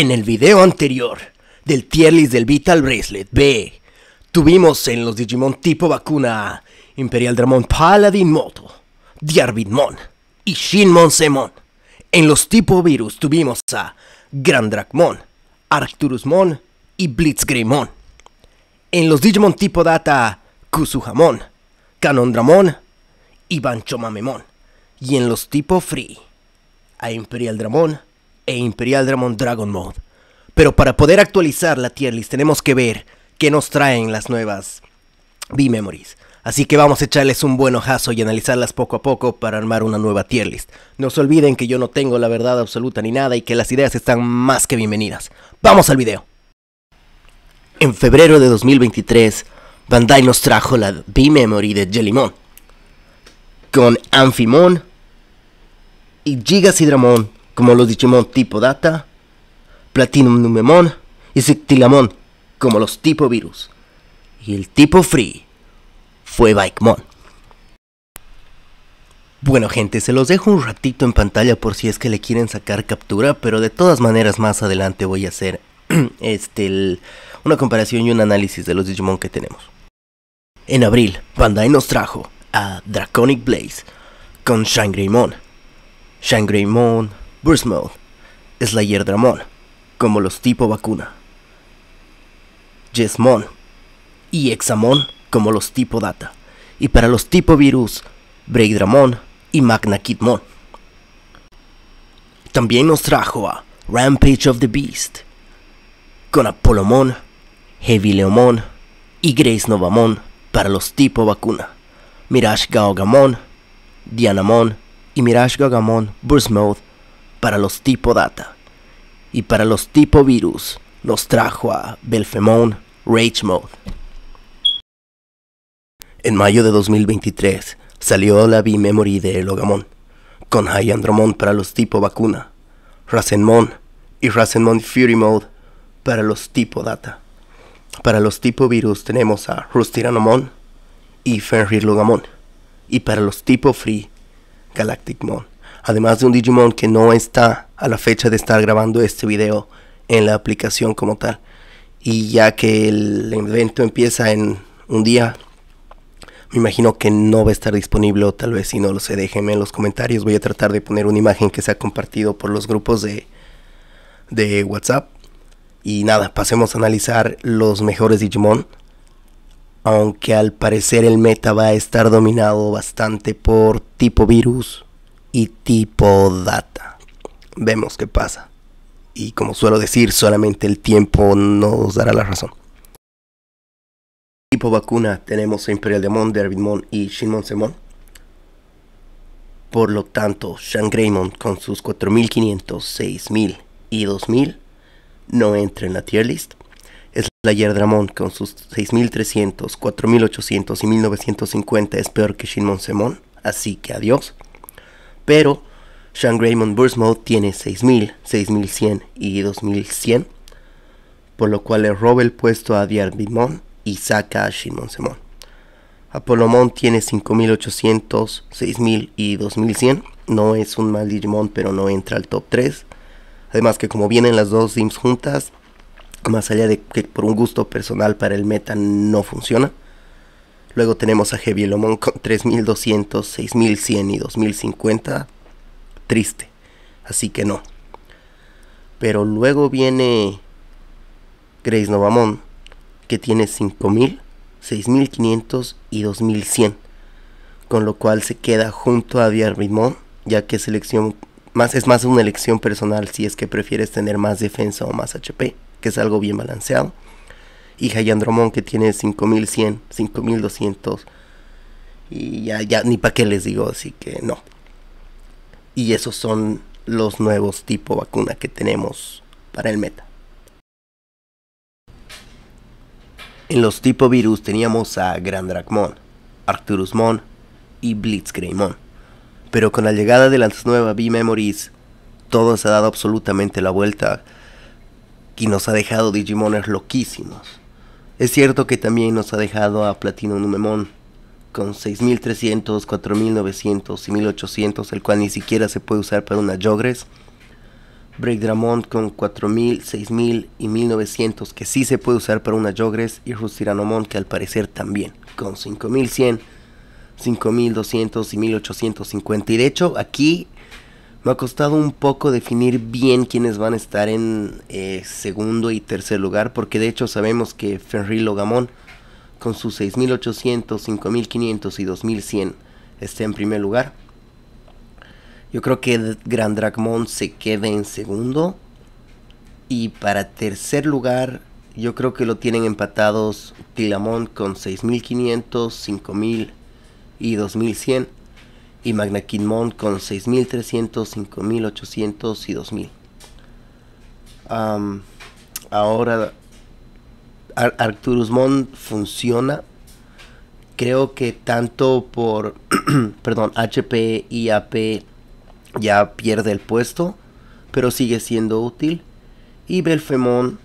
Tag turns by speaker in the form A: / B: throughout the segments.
A: En el video anterior del tier list del Vital Bracelet B, tuvimos en los Digimon tipo vacuna a Imperial Dramon Paladin Moto, Diarbitmon y Shinmon Semon. En los tipo virus tuvimos a Grandragmon, Arcturusmon y Blitzgreymon. En los Digimon tipo data, Canon Dramon y Banchomamemon. Y en los tipo free, a Imperial Dramon, e Imperial Dramon Dragon Mode. Pero para poder actualizar la tier list tenemos que ver qué nos traen las nuevas B-Memories. Así que vamos a echarles un buen ojazo y analizarlas poco a poco para armar una nueva tier list. No se olviden que yo no tengo la verdad absoluta ni nada y que las ideas están más que bienvenidas. ¡Vamos al video! En febrero de 2023, Bandai nos trajo la B-Memory de Jellymon. Con Amphimon y Gigas Dramon como los Digimon tipo Data, Platinum Numemon y Sictilamon, como los tipo Virus. Y el tipo Free fue Bikemon. Bueno gente, se los dejo un ratito en pantalla por si es que le quieren sacar captura, pero de todas maneras más adelante voy a hacer este, una comparación y un análisis de los Digimon que tenemos. En abril, Bandai nos trajo a Draconic Blaze con Shangreymon. Shangreymon, Burst Mode, Slayer Dramon, como los tipo vacuna. Jessmon. y Hexamon como los tipo data. Y para los tipo virus, Dramon, y Magna Kidmon. También nos trajo a Rampage of the Beast, con Apolomon, Heavy Leomon y Grace Novamon para los tipo vacuna. Mirage Gaogamon, Dianamon y Mirage Gaogamon Burst para los tipo data y para los tipo virus los trajo a Belfemon Rage Mode. En mayo de 2023 salió la B-Memory de Logamon, con Hyandromon para los tipo vacuna, Rasenmon y Rasenmon Fury Mode para los tipo data. Para los tipo virus tenemos a Rustiranomon y Fenrir Logamon, y para los tipo free, Galacticmon además de un Digimon que no está a la fecha de estar grabando este video en la aplicación como tal. Y ya que el evento empieza en un día, me imagino que no va a estar disponible tal vez si no lo sé, déjenme en los comentarios. Voy a tratar de poner una imagen que se ha compartido por los grupos de, de WhatsApp. Y nada, pasemos a analizar los mejores Digimon. Aunque al parecer el meta va a estar dominado bastante por tipo virus y tipo data. Vemos qué pasa. Y como suelo decir, solamente el tiempo nos dará la razón. Tipo vacuna tenemos a Imperial Demon, Mon y Shinmon Semon. Por lo tanto, Shangreymon con sus 4500, 6000 y 2000 no entra en la tier list. es la Dramon con sus 6300, 4800 y 1950 es peor que Shinmon Semon, así que adiós pero Sean Raymond Burst Mode tiene 6000, 6100 y 2100, por lo cual le roba el puesto a Bimon y saca a Shimon Semon. Apolomon tiene 5800, 6000 y 2100, no es un mal Digimon, pero no entra al top 3. Además que como vienen las dos teams juntas, más allá de que por un gusto personal para el meta no funciona, Luego tenemos a Heavy Lomon con 3200, 6100 y 2050. Triste. Así que no. Pero luego viene Grace Novamon, que tiene 5000, 6500 y 2100. Con lo cual se queda junto a Diarmidmon ya que es, más, es más una elección personal si es que prefieres tener más defensa o más HP, que es algo bien balanceado y Hayandromón que tiene 5100, 5200. Y ya, ya, ni para qué les digo, así que no. Y esos son los nuevos tipo vacuna que tenemos para el meta. En los tipo virus teníamos a Grand Arcturus Arcturusmon y Blitzgreymon. Pero con la llegada de las nuevas B-Memories, todo se ha dado absolutamente la vuelta y nos ha dejado Digimoners loquísimos. Es cierto que también nos ha dejado a Platino Numemón, con 6300, 4900 y 1800, el cual ni siquiera se puede usar para una Jogres. Break Dramont con 4000, 6000 y 1900, que sí se puede usar para una yogres. Y Rustyranomon, que al parecer también, con 5100, 5200 y 1850. Y de hecho, aquí me ha costado un poco definir bien quiénes van a estar en eh, segundo y tercer lugar, porque de hecho sabemos que Fenrir Logamon con sus 6.800, 5.500 y 2.100, está en primer lugar. Yo creo que Grand Dragmon se quede en segundo. Y para tercer lugar, yo creo que lo tienen empatados Tilamon con 6.500, 5.000 y 2.100 y Magna Kinmon con 6300, 5800 y 2000. ahora Arcturusmon funciona. Creo que tanto por perdón, HP y AP ya pierde el puesto, pero sigue siendo útil. Y Belfemon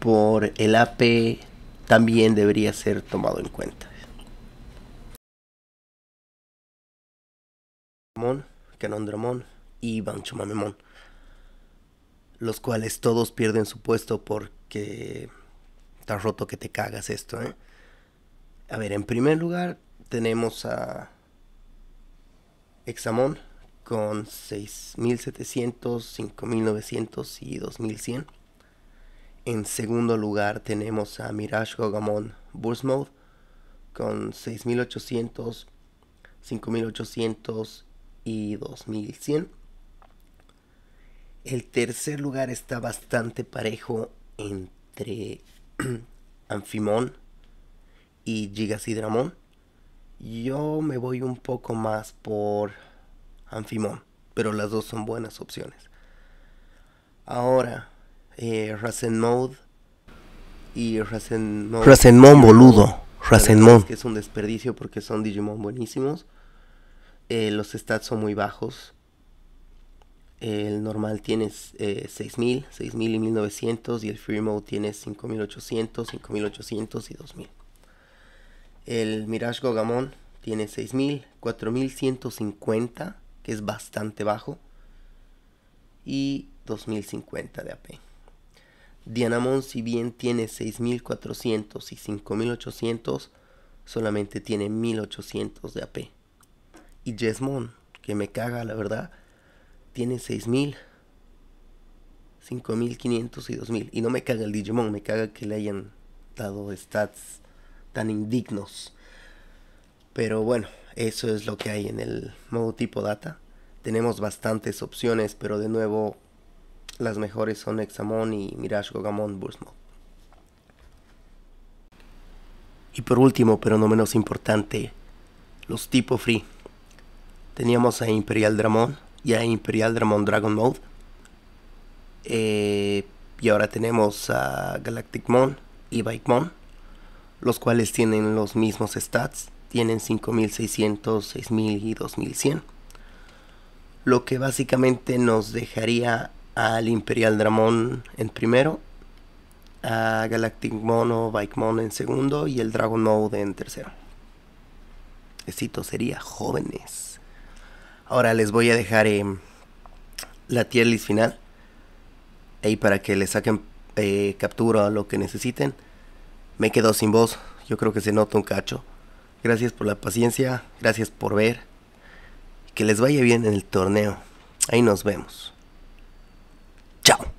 A: por el AP también debería ser tomado en cuenta. Mon, Canondramon y Mamemon, los cuales todos pierden su puesto porque está roto que te cagas esto, ¿eh? A ver, en primer lugar tenemos a Examon con 6700, 5900 y 2100. En segundo lugar tenemos a Mirage Gogamon Burst Mode con 6800, 5800 y 2100. El tercer lugar está bastante parejo entre Anfimón y Gigasidramón. Yo me voy un poco más por Anfimón, pero las dos son buenas opciones. Ahora, eh, mode y Rasen Rasenmon boludo. Rasenmon. es un desperdicio porque son Digimon buenísimos. Eh, los stats son muy bajos. El normal tiene 6000, eh, 6000 y 1900 y el free mode tiene 5800, 5800 y 2000. El Mirage Gogamon tiene 6000, 4150, que es bastante bajo, y 2050 de AP. Dianamon, si bien tiene 6400 y 5800, solamente tiene 1800 de AP. Y Jessmon que me caga, la verdad, tiene 6000, 5500 y 2000. Y no me caga el Digimon, me caga que le hayan dado stats tan indignos. Pero bueno, eso es lo que hay en el modo tipo data. Tenemos bastantes opciones, pero de nuevo las mejores son Examon y Mirage Gogamon Burst Y por último, pero no menos importante, los tipo free. Teníamos a Imperial Dramon y a Imperial Dramon Dragon Mode. Eh, y ahora tenemos a Galactic Mon y Bike los cuales tienen los mismos stats, tienen 5600, 6000 y 2100. Lo que básicamente nos dejaría al Imperial Dramon en primero, a Galactic Mon o Bike en segundo y el Dragon Mode en tercero. Éxito sería jóvenes. Ahora les voy a dejar em, la tier list final. Ahí para que le saquen eh, captura lo que necesiten. Me quedo sin voz. Yo creo que se nota un cacho. Gracias por la paciencia. Gracias por ver. Que les vaya bien en el torneo. Ahí nos vemos. Chao.